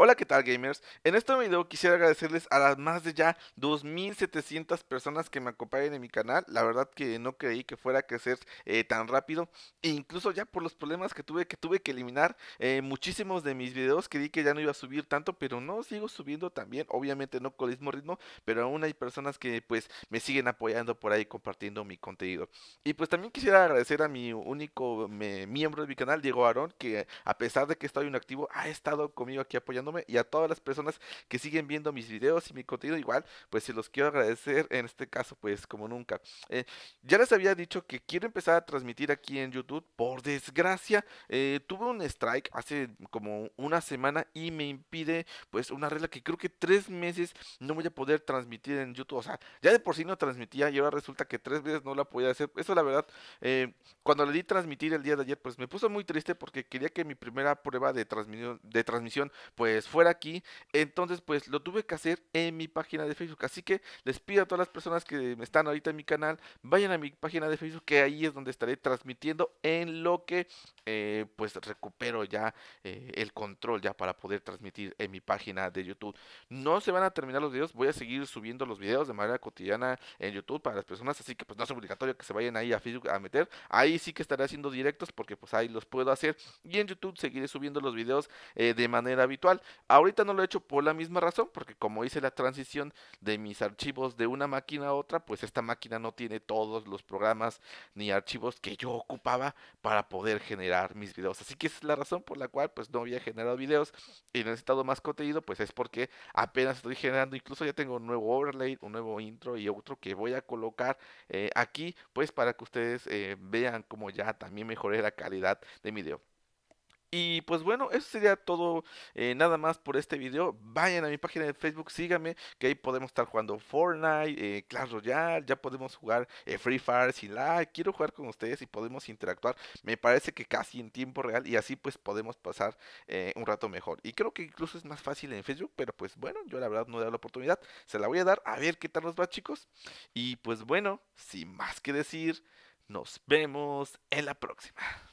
Hola, ¿qué tal gamers? En este video quisiera agradecerles a las más de ya 2.700 personas que me acompañan en mi canal. La verdad que no creí que fuera a crecer eh, tan rápido. E incluso ya por los problemas que tuve, que tuve que eliminar eh, muchísimos de mis videos. que di que ya no iba a subir tanto, pero no, sigo subiendo también. Obviamente no con el mismo ritmo, pero aún hay personas que pues me siguen apoyando por ahí compartiendo mi contenido. Y pues también quisiera agradecer a mi único miembro de mi canal, Diego Aarón, que a pesar de que estoy inactivo, ha estado conmigo aquí apoyando y a todas las personas que siguen viendo mis videos y mi contenido igual, pues se los quiero agradecer en este caso pues como nunca. Eh, ya les había dicho que quiero empezar a transmitir aquí en YouTube, por desgracia eh, tuve un strike hace como una semana y me impide pues una regla que creo que tres meses no voy a poder transmitir en YouTube, o sea, ya de por sí no transmitía y ahora resulta que tres veces no la podía hacer, eso la verdad, eh, cuando le di transmitir el día de ayer pues me puso muy triste porque quería que mi primera prueba de transmisión, de transmisión pues pues, fuera aquí. Entonces, pues lo tuve que hacer en mi página de Facebook. Así que les pido a todas las personas que me están ahorita en mi canal, vayan a mi página de Facebook, que ahí es donde estaré transmitiendo en lo que eh, pues recupero ya eh, el control ya para poder transmitir en mi página de YouTube. No se van a terminar los videos, voy a seguir subiendo los videos de manera cotidiana en YouTube para las personas, así que pues no es obligatorio que se vayan ahí a Facebook a meter. Ahí sí que estaré haciendo directos porque pues ahí los puedo hacer y en YouTube seguiré subiendo los videos eh, de manera habitual. Ahorita no lo he hecho por la misma razón, porque como hice la transición de mis archivos de una máquina a otra, pues esta máquina no tiene todos los programas ni archivos que yo ocupaba para poder generar mis videos. Así que esa es la razón por la cual pues no había generado videos y necesitado más contenido, pues es porque apenas estoy generando, incluso ya tengo un nuevo overlay, un nuevo intro y otro que voy a colocar eh, aquí, pues para que ustedes eh, vean cómo ya también mejoré la calidad de mi video. Y pues bueno, eso sería todo, eh, nada más por este video. Vayan a mi página de Facebook, síganme, que ahí podemos estar jugando Fortnite, eh, Clash Royale, ya podemos jugar eh, Free Fire, Sin la quiero jugar con ustedes y podemos interactuar. Me parece que casi en tiempo real y así pues podemos pasar un rato mejor. Y creo que incluso es más fácil en Facebook, pero pues bueno, yo la verdad no he la oportunidad. Se la voy a dar a ver qué tal nos va chicos. Y pues bueno, sin más que decir, nos vemos en la próxima.